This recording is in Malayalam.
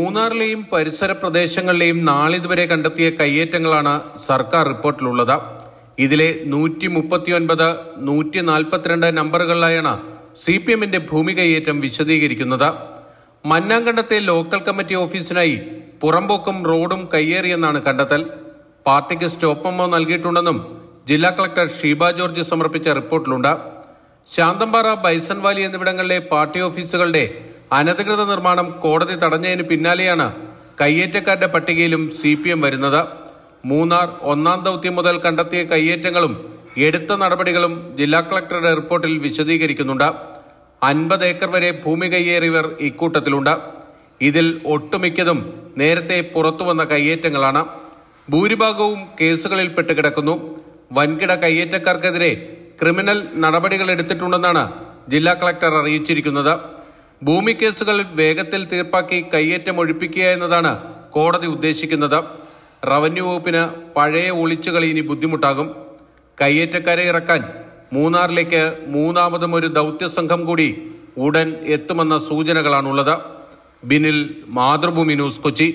മൂന്നാറിലെയും പരിസര പ്രദേശങ്ങളിലെയും നാളിതുവരെ കണ്ടെത്തിയ കയ്യേറ്റങ്ങളാണ് സർക്കാർ റിപ്പോർട്ടിലുള്ളത് ഇതിലെ നൂറ്റി മുപ്പത്തിയൊൻപത് നൂറ്റി നാൽപ്പത്തിരണ്ട് നമ്പറുകളിലായാണ് സി പി എമ്മിന്റെ ഭൂമി കയ്യേറ്റം വിശദീകരിക്കുന്നത് മന്നാങ്കണ്ടത്തെ ലോക്കൽ കമ്മിറ്റി ഓഫീസിനായി പുറമ്പോക്കും റോഡും കയ്യേറിയെന്നാണ് കണ്ടെത്തൽ പാർട്ടിക്ക് സ്റ്റോപ്പമോ നൽകിയിട്ടുണ്ടെന്നും ജില്ലാ കളക്ടർ ഷീബ ജോർജ് സമർപ്പിച്ച റിപ്പോർട്ടിലുണ്ട് ശാന്തമ്പാറ ബൈസൺവാലി എന്നിവിടങ്ങളിലെ പാർട്ടി ഓഫീസുകളുടെ അനധികൃത നിർമ്മാണം കോടതി തടഞ്ഞതിന് പിന്നാലെയാണ് കയ്യേറ്റക്കാരുടെ പട്ടികയിലും സി പി എം വരുന്നത് മൂന്നാർ ഒന്നാം ദൗത്യം മുതൽ കണ്ടെത്തിയ കയ്യേറ്റങ്ങളും എടുത്ത നടപടികളും ജില്ലാ കളക്ടറുടെ റിപ്പോർട്ടിൽ വിശദീകരിക്കുന്നുണ്ട് അൻപത് ഏക്കർ വരെ ഭൂമി കയ്യേറിയവർ ഇക്കൂട്ടത്തിലുണ്ട് ഇതിൽ ഒട്ടുമിക്കതും നേരത്തെ പുറത്തുവന്ന കയ്യേറ്റങ്ങളാണ് ഭൂരിഭാഗവും കേസുകളിൽ കിടക്കുന്നു വൻകിട കയ്യേറ്റക്കാർക്കെതിരെ ക്രിമിനൽ നടപടികൾ എടുത്തിട്ടുണ്ടെന്നാണ് ജില്ലാ കളക്ടർ അറിയിച്ചിരിക്കുന്നത് ഭൂമി കേസുകൾ വേഗത്തിൽ തീർപ്പാക്കി കയ്യേറ്റം ഒഴിപ്പിക്കുക എന്നതാണ് കോടതി ഉദ്ദേശിക്കുന്നത് റവന്യൂ വകുപ്പിന് പഴയ ഒളിച്ചുകൾ ഇനി ബുദ്ധിമുട്ടാകും കയ്യേറ്റക്കാരെ ഇറക്കാൻ മൂന്നാറിലേക്ക് മൂന്നാമതും ഒരു ദൗത്യ സംഘം കൂടി ഉടൻ എത്തുമെന്ന സൂചനകളാണുള്ളത് ബിനിൽ മാതൃഭൂമി ന്യൂസ് കൊച്ചി